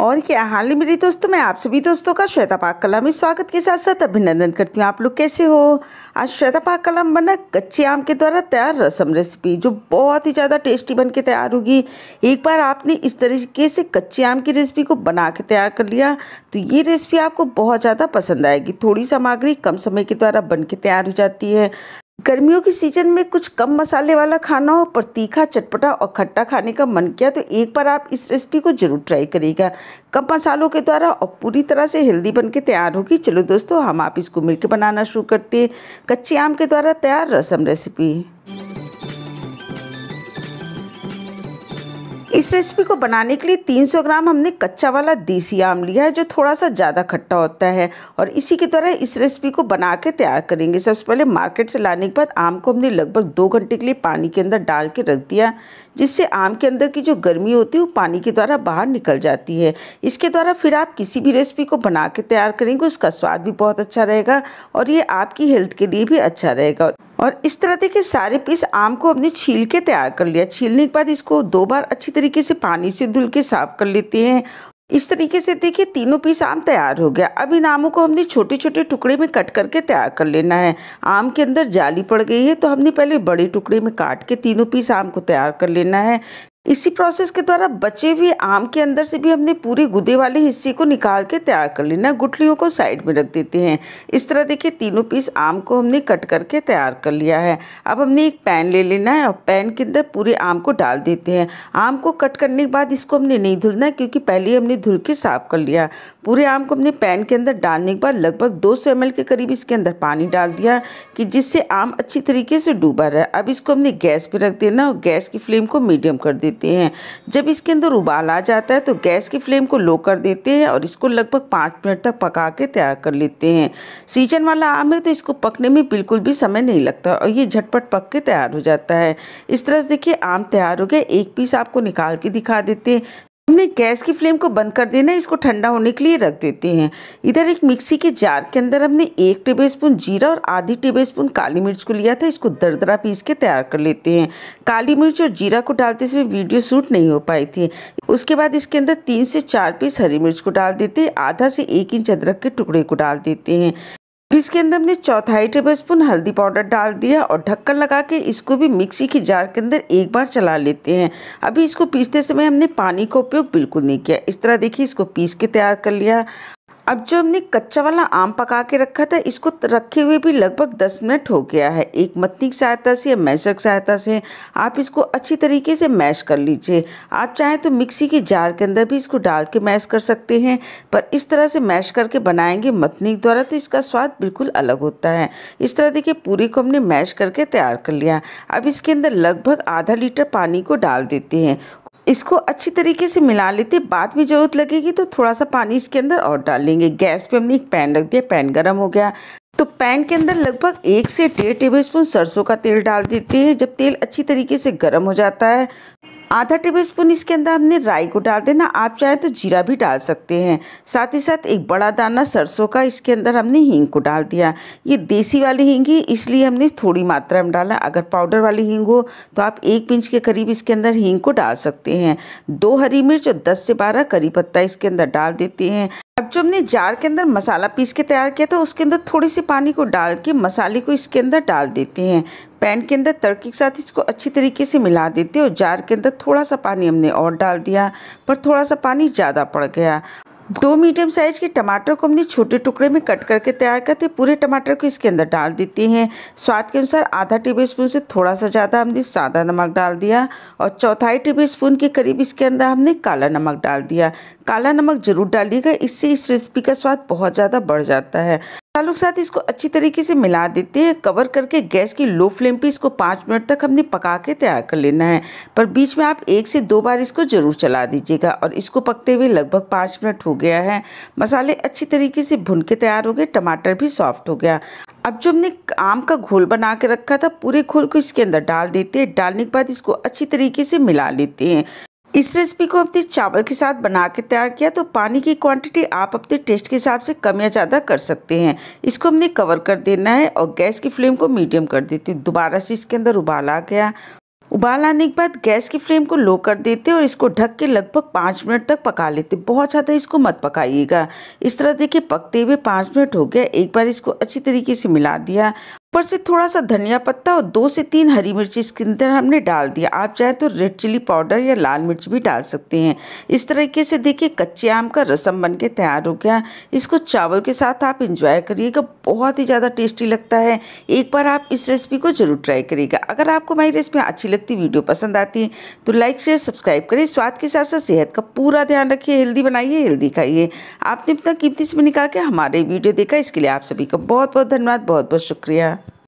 और क्या हाल ही मेरी दोस्तों मैं आप सभी दोस्तों का श्वेता पाक कलम में स्वागत के साथ साथ अभिनंदन करती हूँ आप लोग कैसे हो आज श्वेता पाक कलम बना कच्चे आम के द्वारा तैयार रसम रेसिपी जो बहुत ही ज़्यादा टेस्टी बन के तैयार होगी एक बार आपने इस तरीके से कच्चे आम की रेसिपी को बना के तैयार कर लिया तो ये रेसिपी आपको बहुत ज़्यादा पसंद आएगी थोड़ी सामग्री कम समय के द्वारा बन के तैयार हो जाती है गर्मियों की सीजन में कुछ कम मसाले वाला खाना हो पर तीखा चटपटा और खट्टा खाने का मन किया तो एक बार आप इस रेसिपी को ज़रूर ट्राई करिएगा कम मसालों के द्वारा और पूरी तरह से हेल्दी बन के तैयार होगी चलो दोस्तों हम आप इसको मिलकर बनाना शुरू करते हैं कच्चे आम के द्वारा तैयार रसम रेसिपी इस रेसिपी को बनाने के लिए 300 ग्राम हमने कच्चा वाला देसी आम लिया है जो थोड़ा सा ज़्यादा खट्टा होता है और इसी की तरह इस रेसिपी को बना के तैयार करेंगे सबसे पहले मार्केट से लाने के बाद आम को हमने लगभग दो घंटे के लिए पानी के अंदर डाल के रख दिया जिससे आम के अंदर की जो गर्मी होती है वो पानी के द्वारा बाहर निकल जाती है इसके द्वारा फिर आप किसी भी रेसिपी को बना के तैयार करेंगे उसका स्वाद भी बहुत अच्छा रहेगा और ये आपकी हेल्थ के लिए भी अच्छा रहेगा और इस तरह देखिए सारे पीस आम को हमने छील के तैयार कर लिया छीलने के बाद इसको दो बार अच्छी तरीके से पानी से धुल के साफ कर लेते हैं इस तरीके से देखिए तीनों पीस आम तैयार हो गया अब इन आमों को हमने छोटे छोटे टुकड़े में कट करके तैयार कर लेना है आम के अंदर जाली पड़ गई है तो हमने पहले बड़े टुकड़े में काट के तीनों पीस आम को तैयार कर लेना है इसी प्रोसेस के द्वारा बचे हुए आम के अंदर से भी हमने पूरे गुदे वाले हिस्से को निकाल के तैयार कर लेना गुठलियों को साइड में रख देते हैं इस तरह देखिए तीनों पीस आम को हमने कट करके तैयार कर लिया है अब हमने एक पैन ले लेना है और पैन के अंदर पूरे आम को डाल देते हैं आम को कट करने के बाद इसको हमने नहीं धुलना क्योंकि पहले हमने धुल के साफ कर लिया पूरे आम को हमने पैन के अंदर डालने के बाद लगभग दो सौ के करीब इसके अंदर पानी डाल दिया कि जिससे आम अच्छी तरीके से डूबा है अब इसको हमने गैस पर रख देना और गैस की फ्लेम को मीडियम कर देते देते हैं जब इसके अंदर उबाल आ जाता है तो गैस की फ्लेम को लो कर देते हैं और इसको लगभग पाँच मिनट तक पका के तैयार कर लेते हैं सीजन वाला आम है तो इसको पकने में बिल्कुल भी समय नहीं लगता और ये झटपट पक के तैयार हो जाता है इस तरह से देखिए आम तैयार हो गया एक पीस आपको निकाल के दिखा देते हैं हमने गैस की फ्लेम को बंद कर देना इसको ठंडा होने के लिए रख देते हैं इधर एक मिक्सी के जार के अंदर हमने एक टेबल स्पून जीरा और आधी टेबल स्पून काली मिर्च को लिया था इसको दरदरा पीस के तैयार कर लेते हैं काली मिर्च और जीरा को डालते समय वीडियो शूट नहीं हो पाई थी उसके बाद इसके अंदर तीन से चार पीस हरी मिर्च को डाल देते हैं आधा से एक इंच अदरक के टुकड़े को डाल देते हैं इसके अंदर हमने चौथाई टेबल स्पून हल्दी पाउडर डाल दिया और ढक्कन लगा के इसको भी मिक्सी के जार के अंदर एक बार चला लेते हैं अभी इसको पीसते समय हमने पानी का उपयोग बिल्कुल नहीं किया इस तरह देखिए इसको पीस के तैयार कर लिया अब जो हमने कच्चा वाला आम पका के रखा था इसको रखे हुए भी लगभग 10 मिनट हो गया है एक मत्ती की सहायता से या मैशर की सहायता से आप इसको अच्छी तरीके से मैश कर लीजिए आप चाहें तो मिक्सी के जार के अंदर भी इसको डाल के मैश कर सकते हैं पर इस तरह से मैश करके बनाएंगे मथनी द्वारा तो इसका स्वाद बिल्कुल अलग होता है इस तरह देखिए पूरी को हमने मैश करके तैयार कर लिया अब इसके अंदर लगभग आधा लीटर पानी को डाल देते हैं इसको अच्छी तरीके से मिला लेते बाद में ज़रूरत लगेगी तो थोड़ा सा पानी इसके अंदर और डाल लेंगे गैस पे हमने एक पैन रख दिया पैन गर्म हो गया तो पैन के अंदर लगभग एक से डेढ़ टेबल स्पून सरसों का तेल डाल देते हैं जब तेल अच्छी तरीके से गर्म हो जाता है आधा टेबल स्पून इसके अंदर हमने राई को डाल देना आप चाहे तो जीरा भी डाल सकते हैं साथ ही साथ एक बड़ा दाना सरसों का इसके अंदर हमने हींग को डाल दिया ये देसी वाली हींग ही इसलिए हमने थोड़ी मात्रा में डाला अगर पाउडर वाली हींग हो तो आप एक पिंच के करीब इसके अंदर हींग को डाल सकते हैं दो हरी मिर्च और दस से बारह करी पत्ता इसके अंदर डाल देते हैं अब जो हमने जार के अंदर मसाला पीस के तैयार किया था उसके अंदर थोड़ी सी पानी को डाल के मसाले को इसके अंदर डाल देते हैं पैन के अंदर तड़के के साथ इसको अच्छी तरीके से मिला देते हैं और जार के अंदर थोड़ा सा पानी हमने और डाल दिया पर थोड़ा सा पानी ज़्यादा पड़ गया दो मीडियम साइज़ के टमाटर को हमने छोटे टुकड़े में कट करके तैयार करते पूरे टमाटर को इसके अंदर डाल देते हैं स्वाद के अनुसार आधा टेबल स्पून से थोड़ा सा ज़्यादा हमने सादा नमक डाल दिया और चौथाई टेबल स्पून के करीब इसके अंदर हमने काला नमक डाल दिया काला नमक ज़रूर डालिएगा इससे इस रेसिपी का स्वाद बहुत ज़्यादा बढ़ जाता है आलू के साथ इसको अच्छी तरीके से मिला देते हैं कवर करके गैस की लो फ्लेम पे इसको पाँच मिनट तक हमने पका के तैयार कर लेना है पर बीच में आप एक से दो बार इसको ज़रूर चला दीजिएगा और इसको पकते हुए लगभग पाँच मिनट हो गया है मसाले अच्छी तरीके से भुन के तैयार हो गए टमाटर भी सॉफ्ट हो गया अब जो हमने आम का घोल बना के रखा था पूरे घोल को इसके अंदर डाल देते हैं डालने के बाद इसको अच्छी तरीके से मिला लेते हैं इस रेसिपी को अपने चावल के साथ बना के तैयार किया तो पानी की क्वांटिटी आप अपने टेस्ट के हिसाब से कम या ज़्यादा कर सकते हैं इसको हमने कवर कर देना है और गैस की फ्लेम को मीडियम कर देती हूँ दोबारा से इसके अंदर उबाल आ गया उबाल आने के बाद गैस की फ्लेम को लो कर देते और इसको ढक के लगभग पाँच मिनट तक पका लेते बहुत ज़्यादा इसको मत पकाइएगा इस तरह देखिए पकते हुए पाँच मिनट हो गया एक बार इसको अच्छी तरीके से मिला दिया ऊपर से थोड़ा सा धनिया पत्ता और दो से तीन हरी मिर्ची इसके अंदर हमने डाल दिया आप चाहे तो रेड चिली पाउडर या लाल मिर्च भी डाल सकते हैं इस तरीके से देखिए कच्चे आम का रसम बन के तैयार हो गया इसको चावल के साथ आप इंजॉय करिएगा बहुत ही ज़्यादा टेस्टी लगता है एक बार आप इस रेसिपी को ज़रूर ट्राई करिएगा अगर आपको हमारी रेसिपी अच्छी लगती वीडियो पसंद आती है तो लाइक शेयर सब्सक्राइब करिए स्वाद के साथ साथ सेहत का पूरा ध्यान रखिए हेल्दी बनाइए हेल्दी खाइए आपने अपना कीमती समय निकाल के हमारे वीडियो देखा इसके लिए आप सभी का बहुत बहुत धन्यवाद बहुत बहुत शुक्रिया